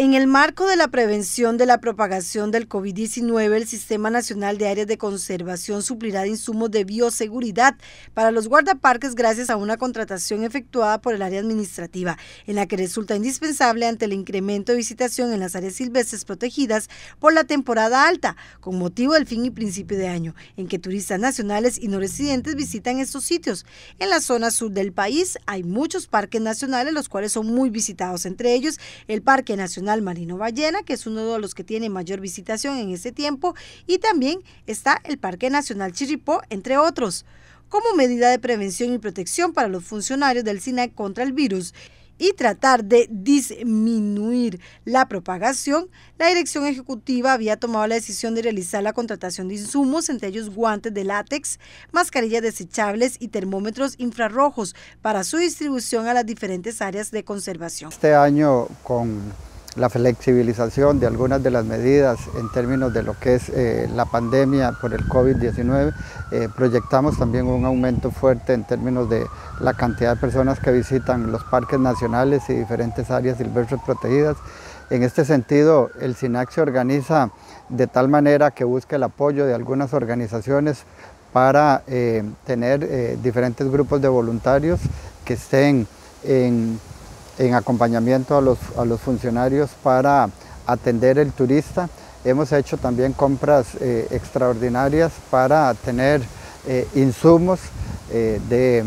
En el marco de la prevención de la propagación del COVID-19, el Sistema Nacional de Áreas de Conservación suplirá de insumos de bioseguridad para los guardaparques gracias a una contratación efectuada por el área administrativa, en la que resulta indispensable ante el incremento de visitación en las áreas silvestres protegidas por la temporada alta, con motivo del fin y principio de año, en que turistas nacionales y no residentes visitan estos sitios. En la zona sur del país hay muchos parques nacionales, los cuales son muy visitados, entre ellos el Parque Nacional Marino Ballena, que es uno de los que tiene mayor visitación en este tiempo, y también está el Parque Nacional Chiripó, entre otros. Como medida de prevención y protección para los funcionarios del SINAC contra el virus, y tratar de disminuir la propagación, la dirección ejecutiva había tomado la decisión de realizar la contratación de insumos, entre ellos guantes de látex, mascarillas desechables y termómetros infrarrojos para su distribución a las diferentes áreas de conservación. Este año con la flexibilización de algunas de las medidas en términos de lo que es eh, la pandemia por el COVID-19. Eh, proyectamos también un aumento fuerte en términos de la cantidad de personas que visitan los parques nacionales y diferentes áreas silvestres protegidas. En este sentido, el SINAC se organiza de tal manera que busca el apoyo de algunas organizaciones para eh, tener diferentes grupos de voluntarios que estén en en acompañamiento a los, funcionarios para atender el turista. Hemos hecho también compras eh, extraordinarias para tener eh, insumos eh, de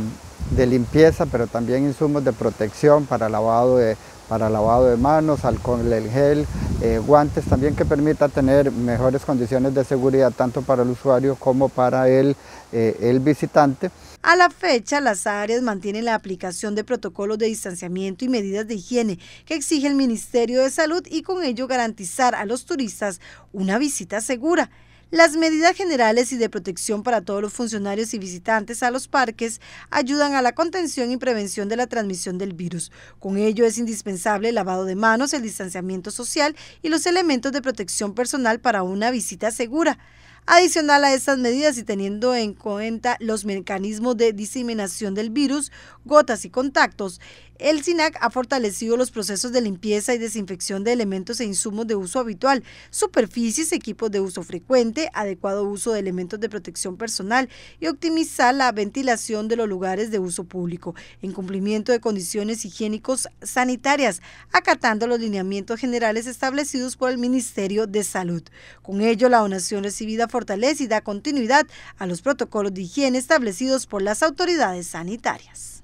de limpieza, pero también insumos de protección para lavado de, para lavado de manos, alcohol el gel, eh, guantes también que permita tener mejores condiciones de seguridad tanto para el usuario como para el, eh, el visitante. A la fecha, las áreas mantienen la aplicación de protocolos de distanciamiento y medidas de higiene que exige el Ministerio de Salud y con ello garantizar a los turistas una visita segura. Las medidas generales y de protección para todos los funcionarios y visitantes a los parques ayudan a la contención y prevención de la transmisión del virus. Con ello es indispensable el lavado de manos, el distanciamiento social y los elementos de protección personal para una visita segura. Adicional a estas medidas y teniendo en cuenta los mecanismos de diseminación del virus, gotas y contactos, el SINAC ha fortalecido los procesos de limpieza y desinfección de elementos e insumos de uso habitual, superficies, equipos de uso frecuente, adecuado uso de elementos de protección personal y optimizar la ventilación de los lugares de uso público, en cumplimiento de condiciones higiénicos sanitarias, acatando los lineamientos generales establecidos por el Ministerio de Salud. Con ello, la donación recibida fortalece y da continuidad a los protocolos de higiene establecidos por las autoridades sanitarias.